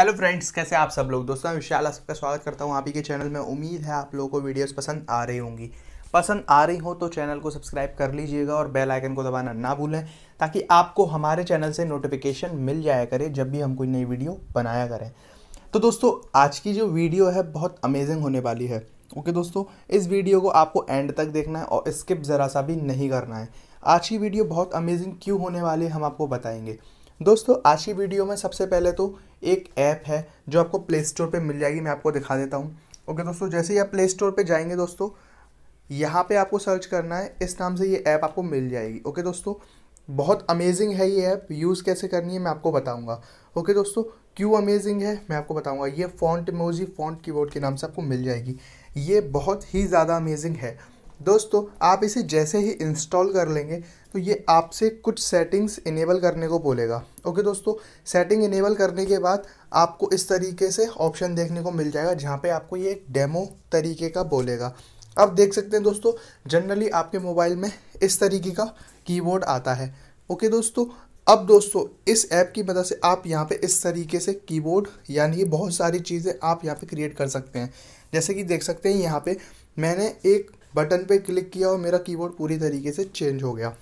hello friends कैसे आप सब लोग दोस्तों मैं विशाल आप सबका स्वागत करता हूँ आप ही के चैनल में उम्मीद है आप लोगों को वीडियोस पसंद आ रही होंगी पसंद आ रही हो तो चैनल को सब्सक्राइब कर लीजिएगा और बेल आइकन को दबाना ना भूलें ताकि आपको हमारे चैनल से नोटिफिकेशन मिल जाया करे जब भी हम कोई नई वीडियो बनाया करें तो दोस्तों आज की जो वीडियो है बहुत अमेजिंग होने वाली है ओके दोस्तों इस वीडियो को आपको एंड तक देखना है और स्किप ज़रा सा भी नहीं करना है आज की वीडियो बहुत अमेजिंग क्यों होने वाली है हम आपको बताएंगे दोस्तों आज की वीडियो में सबसे पहले तो एक ऐप है जो आपको प्ले स्टोर पर मिल जाएगी मैं आपको दिखा देता हूँ ओके दोस्तों जैसे ही आप प्ले स्टोर पर जाएंगे दोस्तों यहाँ पे आपको सर्च करना है इस नाम से ये ऐप आपको मिल जाएगी ओके दोस्तों बहुत अमेजिंग है ये ऐप यूज़ कैसे करनी है मैं आपको बताऊँगा ओके दोस्तों क्यों अमेजिंग है मैं आपको बताऊँगा ये फॉन्ट मोजी फॉन्ट कीबोर्ड के नाम से आपको मिल जाएगी ये बहुत ही ज़्यादा अमेजिंग है दोस्तों आप इसे जैसे ही इंस्टॉल कर लेंगे तो ये आपसे कुछ सेटिंग्स इनेबल करने को बोलेगा ओके दोस्तों सेटिंग इनेबल करने के बाद आपको इस तरीके से ऑप्शन देखने को मिल जाएगा जहाँ पे आपको ये एक डेमो तरीके का बोलेगा अब देख सकते हैं दोस्तों जनरली आपके मोबाइल में इस तरीके का कीबोर्ड आता है ओके दोस्तों अब दोस्तों इस ऐप की मदद से आप यहाँ पे इस तरीके से कीबोर्ड यानी कि बहुत सारी चीज़ें आप यहाँ पे क्रिएट कर सकते हैं जैसे कि देख सकते हैं यहाँ पे मैंने एक बटन पे क्लिक किया और मेरा कीबोर्ड पूरी तरीके से चेंज हो गया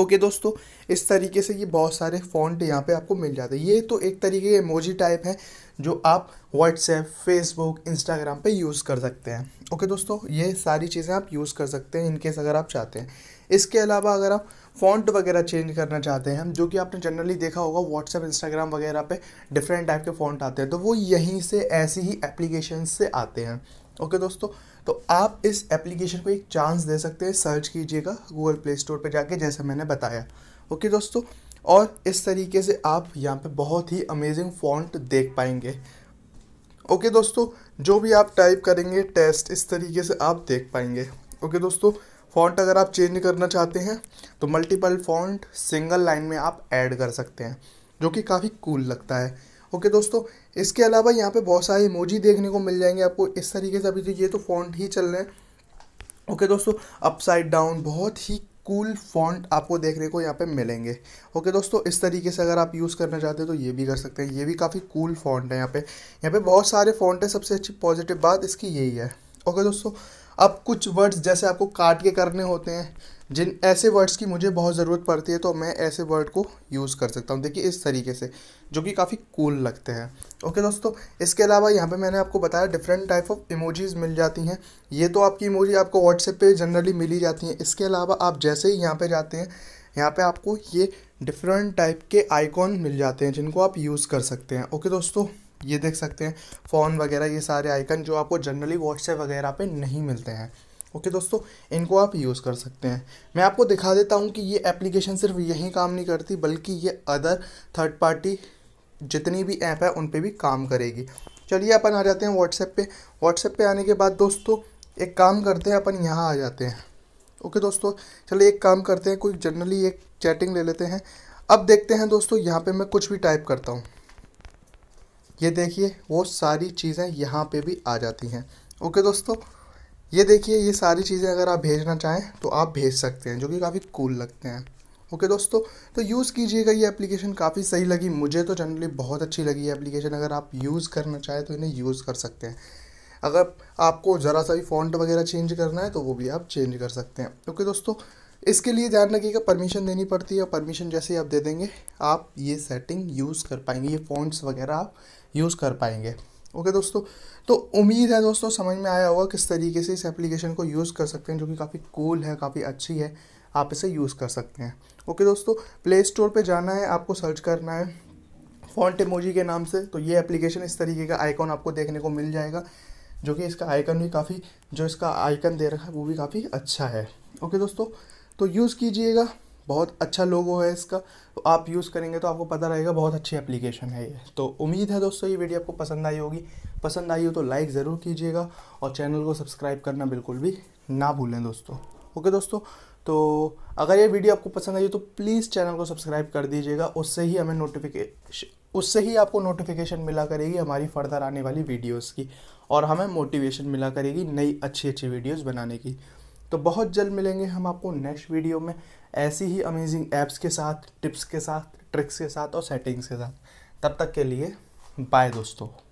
ओके okay, दोस्तों इस तरीके से ये बहुत सारे फॉन्ट यहाँ पे आपको मिल जाते हैं ये तो एक तरीके के इमोजी टाइप है जो आप व्हाट्सएप फेसबुक इंस्टाग्राम पे यूज़ कर सकते हैं ओके okay, दोस्तों ये सारी चीज़ें आप यूज़ कर सकते हैं इनकेस अगर आप चाहते हैं इसके अलावा अगर आप फॉन्ट वगैरह चेंज करना चाहते हैं जो कि आपने जनरली देखा होगा व्हाट्सएप इंस्टाग्राम वगैरह पर डिफरेंट टाइप के फॉन्ट आते हैं तो वो यहीं से ऐसी ही एप्लीकेशन से आते हैं ओके okay, दोस्तों तो आप इस एप्लीकेशन को एक चांस दे सकते हैं सर्च कीजिएगा गूगल प्ले स्टोर पर जाके जैसे मैंने बताया ओके okay, दोस्तों और इस तरीके से आप यहाँ पे बहुत ही अमेजिंग फॉन्ट देख पाएंगे ओके okay, दोस्तों जो भी आप टाइप करेंगे टेस्ट इस तरीके से आप देख पाएंगे ओके दोस्तों फॉन्ट अगर आप चेंज करना चाहते हैं तो मल्टीपल फॉन्ट सिंगल लाइन में आप ऐड कर सकते हैं जो कि काफ़ी कूल लगता है ओके दोस्तों इसके अलावा यहाँ पे बहुत सारे इमोजी देखने को मिल जाएंगे आपको इस तरीके से अभी तो ये तो फॉन्ट ही चल रहे हैं ओके दोस्तों अपसाइड डाउन बहुत ही कूल cool फॉन्ट आपको देखने को यहाँ पे मिलेंगे ओके दोस्तों इस तरीके से अगर आप यूज़ करना चाहते हो तो ये भी कर सकते हैं ये भी काफ़ी कूल cool फॉन्ट है यहाँ पे यहाँ पे बहुत सारे फॉन्ट है सबसे अच्छी पॉजिटिव बात इसकी यही है ओके दोस्तों अब कुछ वर्ड्स जैसे आपको काट के करने होते हैं जिन ऐसे वर्ड्स की मुझे बहुत ज़रूरत पड़ती है तो मैं ऐसे वर्ड को यूज़ कर सकता हूँ देखिए इस तरीके से जो कि काफ़ी कूल लगते हैं ओके दोस्तों इसके अलावा यहाँ पे मैंने आपको बताया डिफरेंट टाइप ऑफ इमोजीज़ मिल जाती हैं ये तो आपकी इमोजी आपको व्हाट्सएप पे जनरली मिली जाती हैं इसके अलावा आप जैसे ही यहाँ पर जाते हैं यहाँ पर आपको ये डिफरेंट टाइप के आइकॉन मिल जाते हैं जिनको आप यूज़ कर सकते हैं ओके दोस्तों ये देख सकते हैं फ़ोन वगैरह ये सारे आइकन जो आपको जनरली व्हाट्सएप वगैरह पे नहीं मिलते हैं ओके दोस्तों इनको आप यूज़ कर सकते हैं मैं आपको दिखा देता हूँ कि ये एप्लीकेशन सिर्फ यही काम नहीं करती बल्कि ये अदर थर्ड पार्टी जितनी भी ऐप है उन पर भी काम करेगी चलिए अपन आ जाते हैं व्हाट्सएप पे व्हाट्सएप पे आने के बाद दोस्तों एक काम करते हैं अपन यहाँ आ जाते हैं ओके दोस्तों चलिए एक काम करते हैं कोई जनरली एक चैटिंग ले लेते हैं अब देखते हैं दोस्तों यहाँ पे मैं कुछ भी टाइप करता हूँ ये देखिए वो सारी चीज़ें यहाँ पे भी आ जाती हैं ओके दोस्तों ये देखिए ये सारी चीज़ें अगर आप भेजना चाहें तो आप भेज सकते हैं जो कि काफ़ी कूल लगते हैं ओके दोस्तों तो यूज़ कीजिएगा ये एप्लीकेशन काफ़ी सही लगी मुझे तो जनरली बहुत अच्छी लगी ये एप्लीकेशन अगर आप यूज़ करना चाहें तो इन्हें यूज़ कर सकते हैं अगर आपको ज़रा सा भी फॉन्ट वगैरह चेंज करना है तो वो भी आप चेंज कर सकते हैं ओके दोस्तों इसके लिए ध्यान रखिएगा परमिशन देनी पड़ती है और परमिशन जैसे ही आप दे देंगे आप ये सेटिंग यूज़ कर पाएंगे ये फॉन्ट्स वगैरह आप यूज़ कर पाएंगे ओके दोस्तों तो उम्मीद है दोस्तों समझ में आया होगा किस तरीके से इस एप्लीकेशन को यूज़ कर सकते हैं जो कि काफ़ी कूल है काफ़ी अच्छी है आप इसे यूज़ कर सकते हैं ओके दोस्तों प्ले स्टोर पर जाना है आपको सर्च करना है फॉन्ट इमोजी के नाम से तो ये एप्लीकेशन इस तरीके का आइकॉन आपको देखने को मिल जाएगा जो कि इसका आइकन भी काफ़ी जो इसका आइकन दे रखा है वो भी काफ़ी अच्छा है ओके दोस्तों तो यूज़ कीजिएगा बहुत अच्छा लोगो है इसका तो आप यूज़ करेंगे तो आपको पता रहेगा बहुत अच्छी एप्लीकेशन है ये तो उम्मीद है दोस्तों ये वीडियो आपको पसंद आई होगी पसंद आई हो तो लाइक ज़रूर कीजिएगा और चैनल को सब्सक्राइब करना बिल्कुल भी ना भूलें दोस्तों ओके दोस्तों तो अगर ये वीडियो आपको पसंद आई हो तो प्लीज़ चैनल को सब्सक्राइब कर दीजिएगा उससे ही हमें नोटिफिकेशन उससे ही आपको नोटिफिकेशन मिला करेगी हमारी फर्दर आने वाली वीडियोज़ की और हमें मोटिवेशन मिला करेगी नई अच्छी अच्छी वीडियोज़ बनाने की तो बहुत जल्द मिलेंगे हम आपको नेक्स्ट वीडियो में ऐसी ही अमेजिंग ऐप्स के साथ टिप्स के साथ ट्रिक्स के साथ और सेटिंग्स के साथ तब तक के लिए बाय दोस्तों